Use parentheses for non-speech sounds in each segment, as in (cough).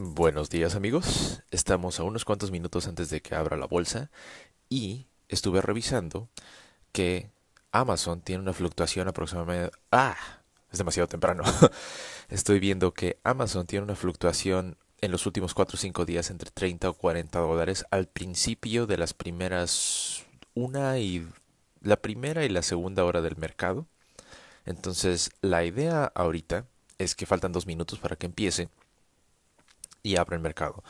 Buenos días amigos, estamos a unos cuantos minutos antes de que abra la bolsa y estuve revisando que Amazon tiene una fluctuación aproximadamente... ¡Ah! Es demasiado temprano. (laughs) Estoy viendo que Amazon tiene una fluctuación en los últimos 4 o 5 días entre 30 o 40 dólares al principio de las primeras... Una y... La primera y la segunda hora del mercado. Entonces, la idea ahorita es que faltan dos minutos para que empiece y el mercado.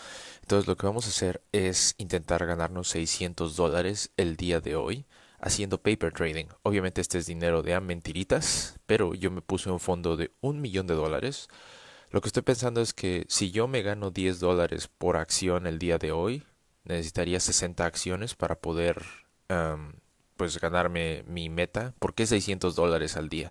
Entonces lo que vamos a hacer es intentar ganarnos 600 dólares el día de hoy haciendo paper trading. Obviamente este es dinero de a mentiritas, pero yo me puse un fondo de un millón de dólares. Lo que estoy pensando es que si yo me gano 10 dólares por acción el día de hoy, necesitaría 60 acciones para poder pues ganarme mi meta. ¿Por qué 600 dólares al día?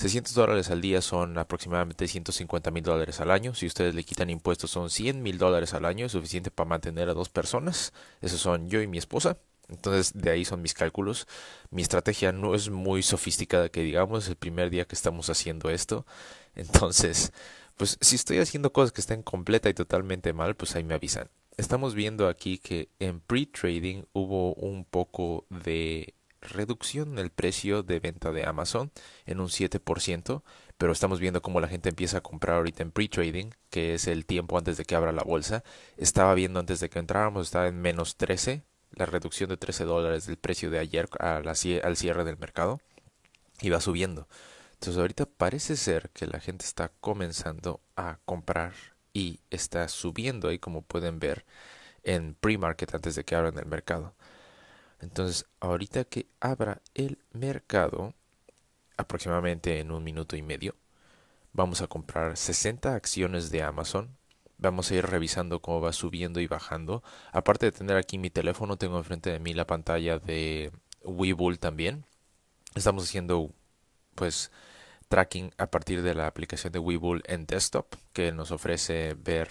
600 dólares al día son aproximadamente 150 mil dólares al año. Si ustedes le quitan impuestos son 100 mil dólares al año, es suficiente para mantener a dos personas. Esos son yo y mi esposa. Entonces de ahí son mis cálculos. Mi estrategia no es muy sofisticada que digamos, es el primer día que estamos haciendo esto. Entonces, pues si estoy haciendo cosas que estén completa y totalmente mal, pues ahí me avisan. Estamos viendo aquí que en pre-trading hubo un poco de reducción en el precio de venta de Amazon en un 7%, pero estamos viendo cómo la gente empieza a comprar ahorita en pre-trading, que es el tiempo antes de que abra la bolsa. Estaba viendo antes de que entráramos, estaba en menos 13, la reducción de 13 dólares del precio de ayer al cierre del mercado, y va subiendo. Entonces ahorita parece ser que la gente está comenzando a comprar y está subiendo ahí como pueden ver en pre-market antes de que abran el mercado. Entonces, ahorita que abra el mercado, aproximadamente en un minuto y medio, vamos a comprar 60 acciones de Amazon. Vamos a ir revisando cómo va subiendo y bajando. Aparte de tener aquí mi teléfono, tengo enfrente de mí la pantalla de Webull también. Estamos haciendo pues tracking a partir de la aplicación de Webull en desktop que nos ofrece ver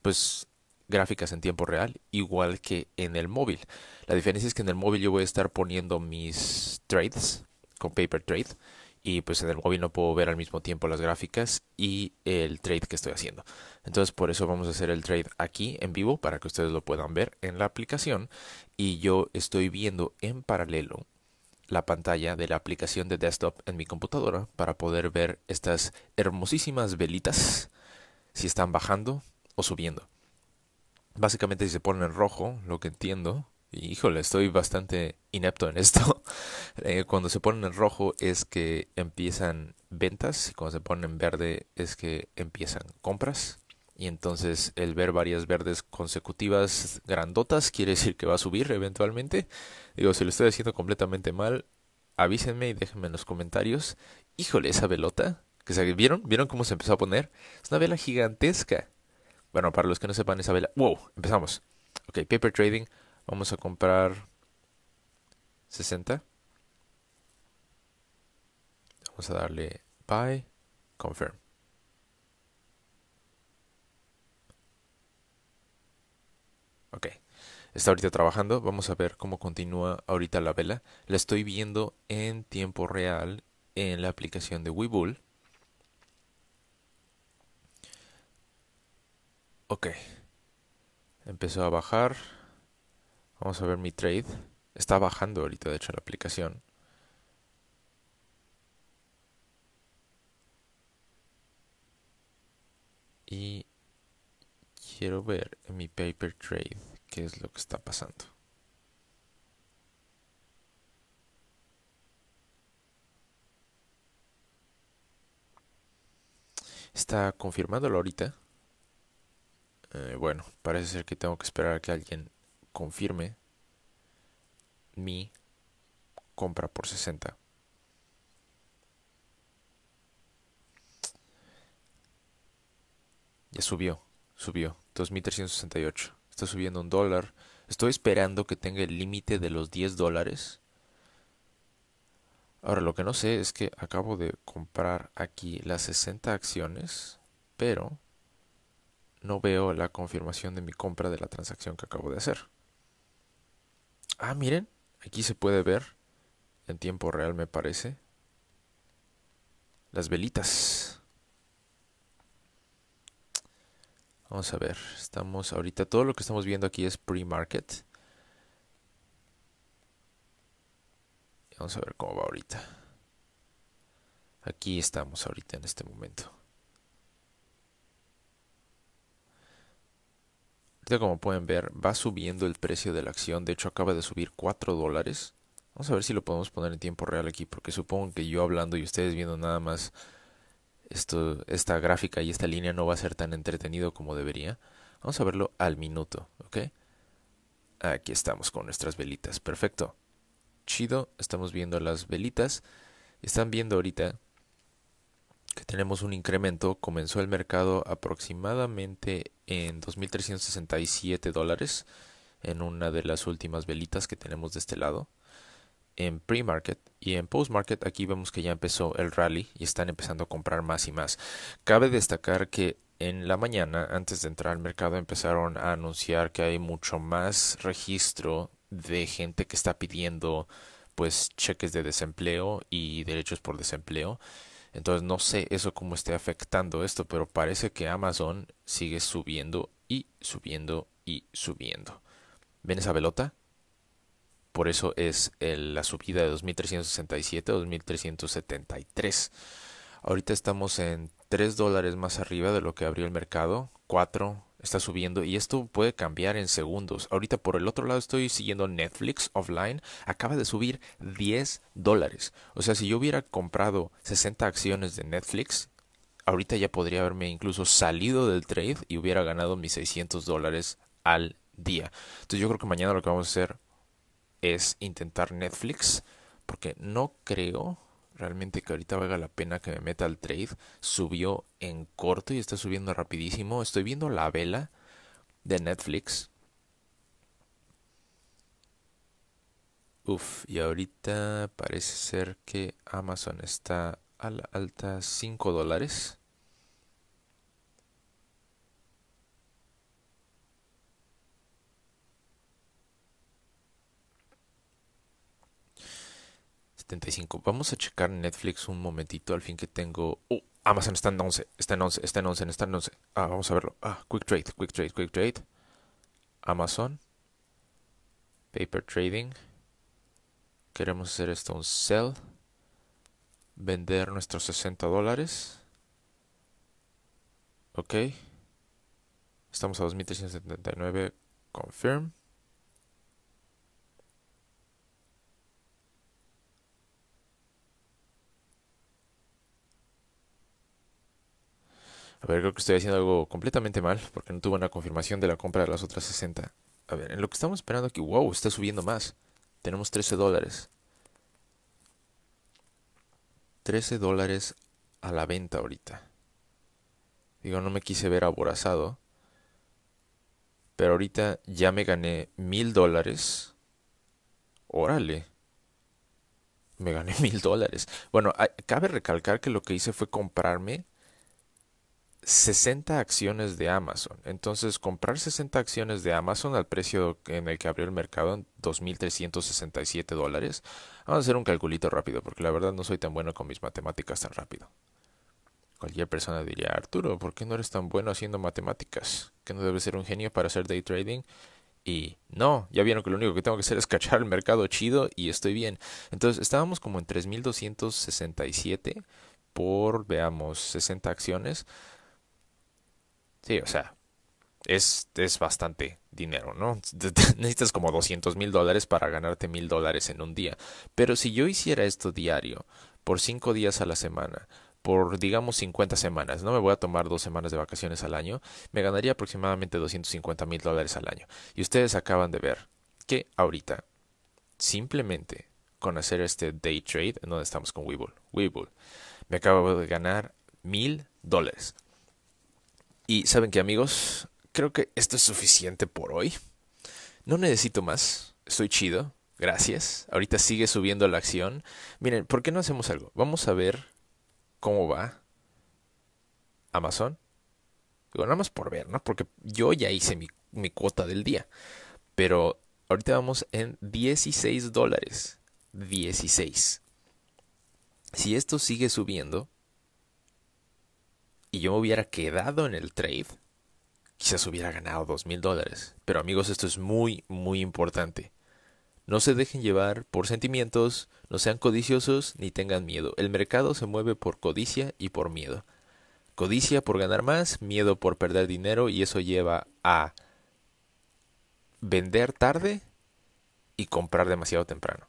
pues gráficas en tiempo real, igual que en el móvil. La diferencia es que en el móvil yo voy a estar poniendo mis trades con paper trade y pues en el móvil no puedo ver al mismo tiempo las gráficas y el trade que estoy haciendo. Entonces por eso vamos a hacer el trade aquí en vivo para que ustedes lo puedan ver en la aplicación y yo estoy viendo en paralelo la pantalla de la aplicación de desktop en mi computadora para poder ver estas hermosísimas velitas si están bajando o subiendo. Básicamente si se ponen en rojo, lo que entiendo, y híjole, estoy bastante inepto en esto, (laughs) eh, cuando se ponen en rojo es que empiezan ventas y cuando se ponen en verde es que empiezan compras. Y entonces el ver varias verdes consecutivas grandotas quiere decir que va a subir eventualmente. Digo, si lo estoy haciendo completamente mal, avísenme y déjenme en los comentarios. Híjole, esa velota. Que se, ¿Vieron? ¿Vieron cómo se empezó a poner? Es una vela gigantesca. Bueno, para los que no sepan esa vela. ¡Wow! Empezamos. Ok, paper trading. Vamos a comprar 60. Vamos a darle buy, confirm. Ok, está ahorita trabajando. Vamos a ver cómo continúa ahorita la vela. La estoy viendo en tiempo real en la aplicación de Webull. Ok. Empezó a bajar. Vamos a ver mi trade. Está bajando ahorita, de hecho, la aplicación. Y quiero ver en mi paper trade qué es lo que está pasando. Está confirmándolo ahorita. Eh, bueno, parece ser que tengo que esperar a que alguien confirme mi compra por 60. Ya subió, subió, 2.368. Está subiendo un dólar. Estoy esperando que tenga el límite de los 10 dólares. Ahora, lo que no sé es que acabo de comprar aquí las 60 acciones, pero no veo la confirmación de mi compra de la transacción que acabo de hacer. Ah, miren, aquí se puede ver, en tiempo real me parece, las velitas. Vamos a ver, estamos ahorita, todo lo que estamos viendo aquí es pre-market. Vamos a ver cómo va ahorita. Aquí estamos ahorita en este momento. como pueden ver, va subiendo el precio de la acción. De hecho, acaba de subir 4 dólares. Vamos a ver si lo podemos poner en tiempo real aquí, porque supongo que yo hablando y ustedes viendo nada más esto, esta gráfica y esta línea no va a ser tan entretenido como debería. Vamos a verlo al minuto, ¿ok? Aquí estamos con nuestras velitas, perfecto. Chido, estamos viendo las velitas. Están viendo ahorita que tenemos un incremento, comenzó el mercado aproximadamente en 2.367 dólares en una de las últimas velitas que tenemos de este lado. En pre-market y en post-market aquí vemos que ya empezó el rally y están empezando a comprar más y más. Cabe destacar que en la mañana, antes de entrar al mercado, empezaron a anunciar que hay mucho más registro de gente que está pidiendo pues cheques de desempleo y derechos por desempleo. Entonces no sé eso cómo esté afectando esto, pero parece que Amazon sigue subiendo y subiendo y subiendo. ¿Ven esa pelota? Por eso es la subida de 2367 a 2373. Ahorita estamos en 3 dólares más arriba de lo que abrió el mercado, 4 está subiendo y esto puede cambiar en segundos. Ahorita por el otro lado estoy siguiendo Netflix offline, acaba de subir 10 dólares. O sea, si yo hubiera comprado 60 acciones de Netflix, ahorita ya podría haberme incluso salido del trade y hubiera ganado mis 600 dólares al día. Entonces yo creo que mañana lo que vamos a hacer es intentar Netflix, porque no creo realmente que ahorita valga la pena que me meta al trade. Subió en corto y está subiendo rapidísimo. Estoy viendo la vela de Netflix. Uf, y ahorita parece ser que Amazon está a la alta 5 dólares. Vamos a checar Netflix un momentito, al fin que tengo... Uh, Amazon está en 11, está en 11, está en 11, está en 11. Ah, vamos a verlo. Ah, Quick Trade, Quick Trade, Quick Trade. Amazon. Paper Trading. Queremos hacer esto un sell. Vender nuestros 60 dólares. Ok. Estamos a 2379. Confirm. A ver, creo que estoy haciendo algo completamente mal porque no tuve una confirmación de la compra de las otras 60. A ver, en lo que estamos esperando aquí, wow, está subiendo más. Tenemos 13 dólares. 13 dólares a la venta ahorita. Digo, no me quise ver aborazado. Pero ahorita ya me gané mil dólares. Órale. Me gané (laughs) mil dólares. Bueno, cabe recalcar que lo que hice fue comprarme 60 acciones de Amazon. Entonces, comprar 60 acciones de Amazon al precio en el que abrió el mercado en 2.367 dólares. Vamos a hacer un calculito rápido, porque la verdad no soy tan bueno con mis matemáticas tan rápido. Cualquier persona diría, Arturo, ¿por qué no eres tan bueno haciendo matemáticas? ¿Que no debes ser un genio para hacer day trading? Y no, ya vieron que lo único que tengo que hacer es (laughs) cachar el mercado chido y estoy bien. Entonces, estábamos como en 3.267 por, veamos, 60 acciones. Sí, o sea, es, es bastante dinero, ¿no? (laughs) Necesitas como 200 mil dólares para ganarte mil dólares en un día. Pero si yo hiciera esto diario, por cinco días a la semana, por digamos 50 semanas, no me voy a tomar dos semanas de vacaciones al año, me ganaría aproximadamente 250 mil dólares al año. Y ustedes acaban de ver que ahorita, simplemente con hacer este day trade, en donde estamos con Webull, Webull, me acabo de ganar mil dólares. Y saben que amigos, creo que esto es suficiente por hoy. No necesito más, estoy chido, gracias. Ahorita sigue subiendo la acción. Miren, ¿por qué no hacemos algo? Vamos a ver cómo va Amazon. Digo, nada más por ver, ¿no? Porque yo ya hice mi, mi cuota del día. Pero ahorita vamos en 16 dólares. 16. Si esto sigue subiendo, y yo me hubiera quedado en el trade, quizás hubiera ganado dos mil dólares. Pero amigos, esto es muy, muy importante. No se dejen llevar por sentimientos, no sean codiciosos ni tengan miedo. El mercado se mueve por codicia y por miedo. Codicia por ganar más, miedo por perder dinero y eso lleva a vender tarde y comprar demasiado temprano.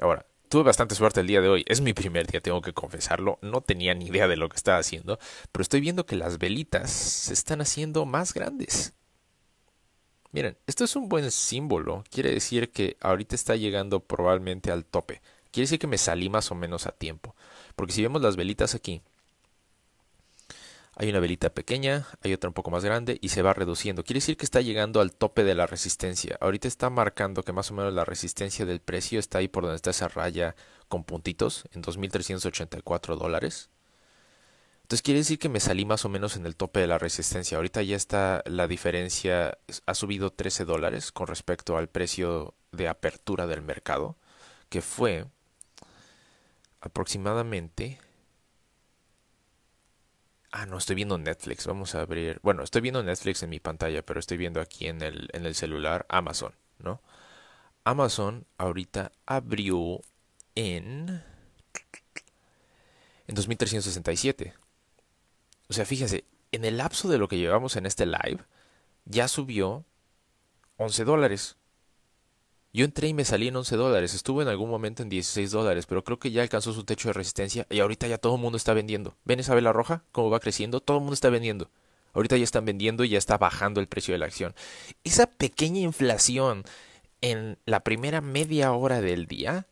Ahora, tuve bastante suerte el día de hoy. Es mi primer día, tengo que confesarlo. No tenía ni idea de lo que estaba haciendo, pero estoy viendo que las velitas se están haciendo más grandes. Miren, esto es un buen símbolo. Quiere decir que ahorita está llegando probablemente al tope. Quiere decir que me salí más o menos a tiempo. Porque si vemos las velitas aquí, hay una velita pequeña, hay otra un poco más grande y se va reduciendo. Quiere decir que está llegando al tope de la resistencia. Ahorita está marcando que más o menos la resistencia del precio está ahí por donde está esa raya con puntitos, en 2.384 dólares. Entonces quiere decir que me salí más o menos en el tope de la resistencia. Ahorita ya está la diferencia, ha subido 13 dólares con respecto al precio de apertura del mercado, que fue aproximadamente Ah, no, estoy viendo Netflix. Vamos a abrir. Bueno, estoy viendo Netflix en mi pantalla, pero estoy viendo aquí en el, en el celular Amazon, ¿no? Amazon ahorita abrió en. en 2367. O sea, fíjense, en el lapso de lo que llevamos en este live, ya subió 11 dólares. Yo entré y me salí en 11 dólares. estuve en algún momento en 16 dólares, pero creo que ya alcanzó su techo de resistencia y ahorita ya todo el mundo está vendiendo. ¿Ven esa vela roja? ¿Cómo va creciendo? Todo el mundo está vendiendo. Ahorita ya están vendiendo y ya está bajando el precio de la acción. Esa pequeña inflación en la primera media hora del día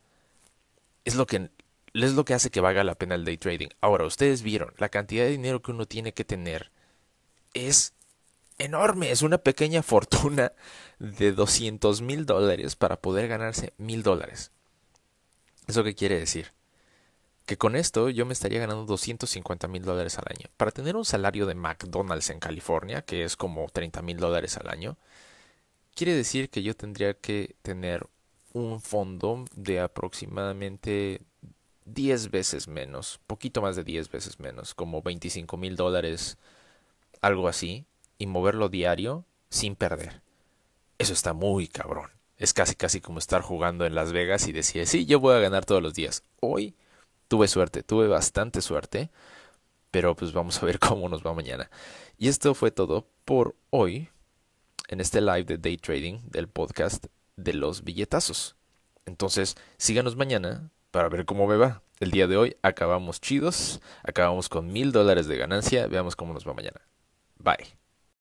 es lo que es lo que hace que valga la pena el day trading. Ahora, ustedes vieron, la cantidad de dinero que uno tiene que tener es enorme, es una pequeña fortuna de 200 mil dólares para poder ganarse mil dólares. ¿Eso qué quiere decir? Que con esto yo me estaría ganando 250 mil dólares al año. Para tener un salario de McDonald's en California, que es como 30 mil dólares al año, quiere decir que yo tendría que tener un fondo de aproximadamente 10 veces menos, poquito más de 10 veces menos, como 25 mil dólares, algo así, y moverlo diario sin perder. Eso está muy cabrón. Es casi casi como estar jugando en Las Vegas y decir, sí, yo voy a ganar todos los días. Hoy tuve suerte, tuve bastante suerte, pero pues vamos a ver (laughs) cómo nos va mañana. Y esto fue todo por hoy en este live de Day Trading del podcast de los billetazos. Entonces, síganos mañana para ver cómo me va. El día de hoy acabamos chidos, acabamos con mil dólares de ganancia, veamos cómo nos va mañana. Bye.